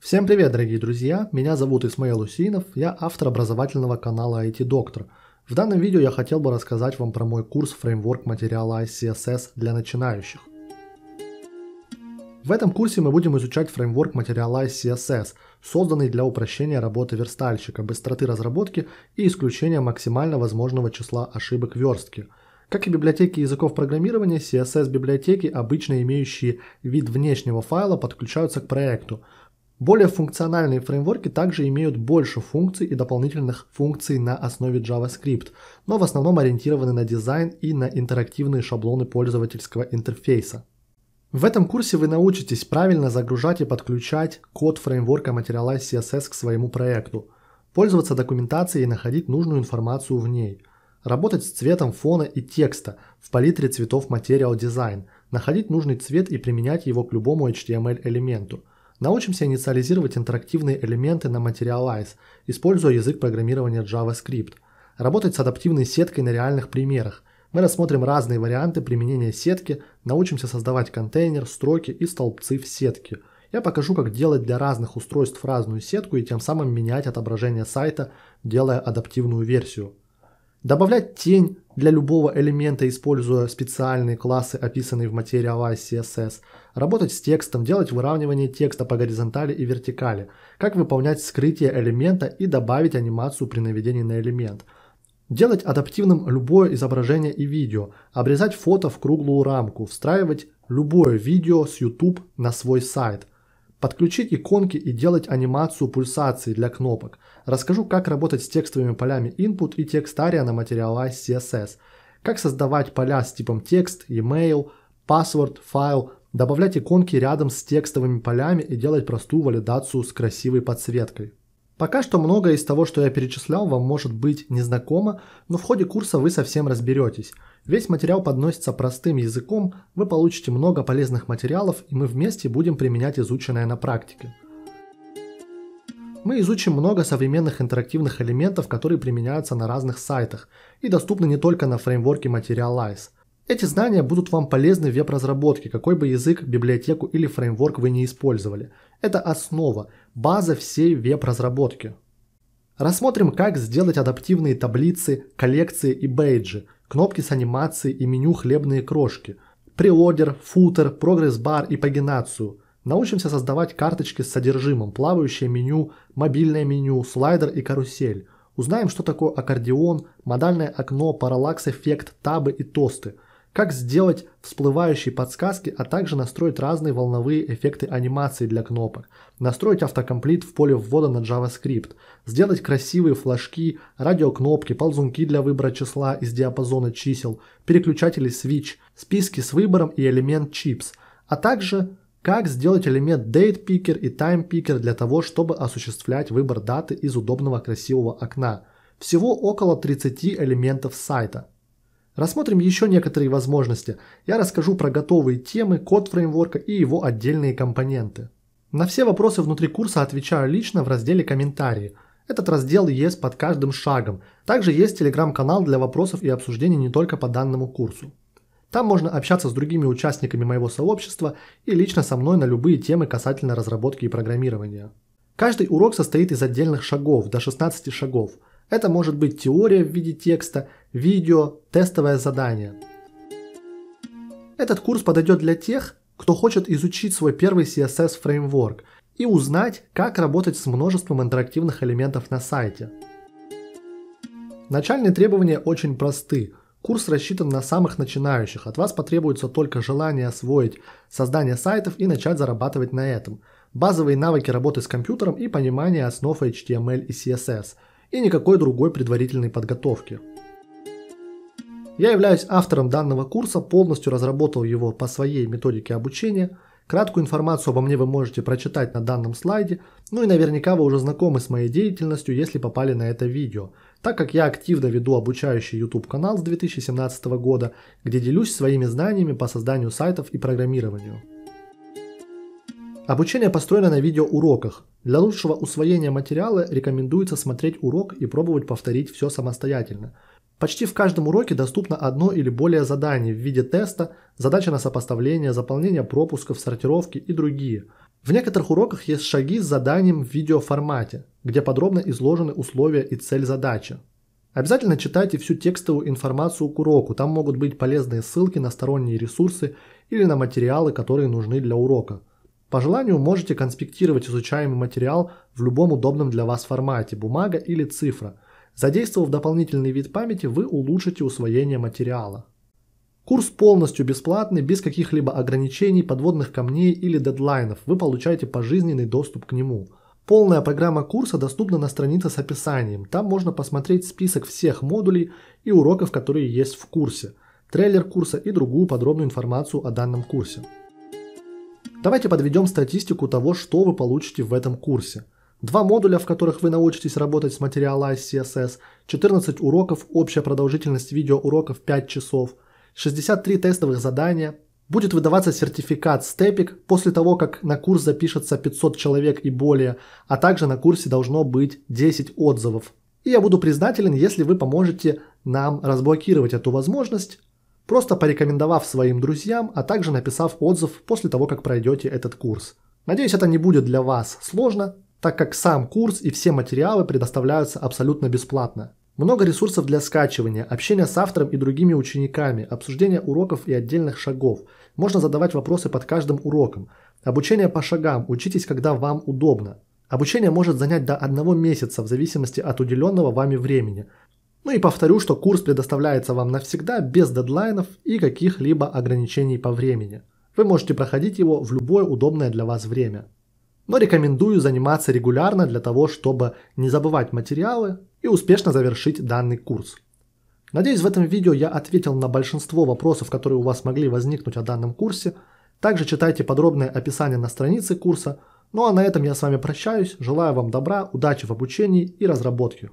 Всем привет, дорогие друзья! Меня зовут Исмаил Усинов, я автор образовательного канала IT-доктор. В данном видео я хотел бы рассказать вам про мой курс фреймворк материала ICSS для начинающих. В этом курсе мы будем изучать фреймворк материала CSS, созданный для упрощения работы верстальщика, быстроты разработки и исключения максимально возможного числа ошибок верстки. Как и библиотеки языков программирования, CSS-библиотеки, обычно имеющие вид внешнего файла, подключаются к проекту. Более функциональные фреймворки также имеют больше функций и дополнительных функций на основе JavaScript, но в основном ориентированы на дизайн и на интерактивные шаблоны пользовательского интерфейса. В этом курсе вы научитесь правильно загружать и подключать код фреймворка Materialize CSS к своему проекту, пользоваться документацией и находить нужную информацию в ней, работать с цветом фона и текста в палитре цветов Material Design, находить нужный цвет и применять его к любому HTML-элементу – Научимся инициализировать интерактивные элементы на Materialize, используя язык программирования JavaScript. Работать с адаптивной сеткой на реальных примерах. Мы рассмотрим разные варианты применения сетки, научимся создавать контейнер, строки и столбцы в сетке. Я покажу, как делать для разных устройств разную сетку и тем самым менять отображение сайта, делая адаптивную версию добавлять тень для любого элемента, используя специальные классы, описанные в материале CSS, работать с текстом, делать выравнивание текста по горизонтали и вертикали, как выполнять скрытие элемента и добавить анимацию при наведении на элемент, делать адаптивным любое изображение и видео, обрезать фото в круглую рамку, встраивать любое видео с YouTube на свой сайт, Подключить иконки и делать анимацию пульсации для кнопок. Расскажу, как работать с текстовыми полями input и текстария на материале CSS. Как создавать поля с типом текст, email, password, файл, добавлять иконки рядом с текстовыми полями и делать простую валидацию с красивой подсветкой. Пока что многое из того, что я перечислял, вам может быть незнакомо, но в ходе курса вы совсем разберетесь. Весь материал подносится простым языком, вы получите много полезных материалов, и мы вместе будем применять изученное на практике. Мы изучим много современных интерактивных элементов, которые применяются на разных сайтах и доступны не только на фреймворке Materialize. Эти знания будут вам полезны в веб-разработке, какой бы язык, библиотеку или фреймворк вы не использовали. Это основа, база всей веб-разработки. Рассмотрим, как сделать адаптивные таблицы, коллекции и бейджи – Кнопки с анимацией и меню «Хлебные крошки», прелодер, футер, прогресс-бар и пагинацию. Научимся создавать карточки с содержимым, плавающее меню, мобильное меню, слайдер и карусель. Узнаем, что такое аккордеон, модальное окно, параллакс-эффект, табы и тосты – как сделать всплывающие подсказки, а также настроить разные волновые эффекты анимации для кнопок, настроить автокомплит в поле ввода на JavaScript, сделать красивые флажки, радиокнопки, ползунки для выбора числа из диапазона чисел, переключатели switch, списки с выбором и элемент chips, а также как сделать элемент date picker и time picker для того, чтобы осуществлять выбор даты из удобного красивого окна. Всего около 30 элементов сайта. Рассмотрим еще некоторые возможности. Я расскажу про готовые темы, код фреймворка и его отдельные компоненты. На все вопросы внутри курса отвечаю лично в разделе «Комментарии». Этот раздел есть под каждым шагом. Также есть телеграм-канал для вопросов и обсуждений не только по данному курсу. Там можно общаться с другими участниками моего сообщества и лично со мной на любые темы касательно разработки и программирования. Каждый урок состоит из отдельных шагов, до 16 шагов – это может быть теория в виде текста, видео, тестовое задание. Этот курс подойдет для тех, кто хочет изучить свой первый CSS фреймворк и узнать, как работать с множеством интерактивных элементов на сайте. Начальные требования очень просты. Курс рассчитан на самых начинающих. От вас потребуется только желание освоить создание сайтов и начать зарабатывать на этом. Базовые навыки работы с компьютером и понимание основ HTML и CSS – и никакой другой предварительной подготовки. Я являюсь автором данного курса, полностью разработал его по своей методике обучения. Краткую информацию обо мне вы можете прочитать на данном слайде, ну и наверняка вы уже знакомы с моей деятельностью, если попали на это видео, так как я активно веду обучающий YouTube канал с 2017 года, где делюсь своими знаниями по созданию сайтов и программированию. Обучение построено на видеоуроках. Для лучшего усвоения материала рекомендуется смотреть урок и пробовать повторить все самостоятельно. Почти в каждом уроке доступно одно или более заданий в виде теста, задача на сопоставление, заполнение пропусков, сортировки и другие. В некоторых уроках есть шаги с заданием в видеоформате, где подробно изложены условия и цель задачи. Обязательно читайте всю текстовую информацию к уроку, там могут быть полезные ссылки на сторонние ресурсы или на материалы, которые нужны для урока. По желанию можете конспектировать изучаемый материал в любом удобном для вас формате – бумага или цифра. Задействовав дополнительный вид памяти, вы улучшите усвоение материала. Курс полностью бесплатный, без каких-либо ограничений, подводных камней или дедлайнов. Вы получаете пожизненный доступ к нему. Полная программа курса доступна на странице с описанием. Там можно посмотреть список всех модулей и уроков, которые есть в курсе, трейлер курса и другую подробную информацию о данном курсе. Давайте подведем статистику того, что вы получите в этом курсе. Два модуля, в которых вы научитесь работать с материалами CSS, 14 уроков, общая продолжительность видеоуроков 5 часов, 63 тестовых задания, Будет выдаваться сертификат Степик после того, как на курс запишется 500 человек и более, а также на курсе должно быть 10 отзывов. И я буду признателен, если вы поможете нам разблокировать эту возможность, просто порекомендовав своим друзьям, а также написав отзыв после того, как пройдете этот курс. Надеюсь, это не будет для вас сложно, так как сам курс и все материалы предоставляются абсолютно бесплатно. Много ресурсов для скачивания, общения с автором и другими учениками, обсуждения уроков и отдельных шагов. Можно задавать вопросы под каждым уроком. Обучение по шагам, учитесь, когда вам удобно. Обучение может занять до одного месяца в зависимости от уделенного вами времени. Ну и повторю, что курс предоставляется вам навсегда без дедлайнов и каких-либо ограничений по времени. Вы можете проходить его в любое удобное для вас время. Но рекомендую заниматься регулярно для того, чтобы не забывать материалы и успешно завершить данный курс. Надеюсь, в этом видео я ответил на большинство вопросов, которые у вас могли возникнуть о данном курсе. Также читайте подробное описание на странице курса. Ну а на этом я с вами прощаюсь. Желаю вам добра, удачи в обучении и разработке.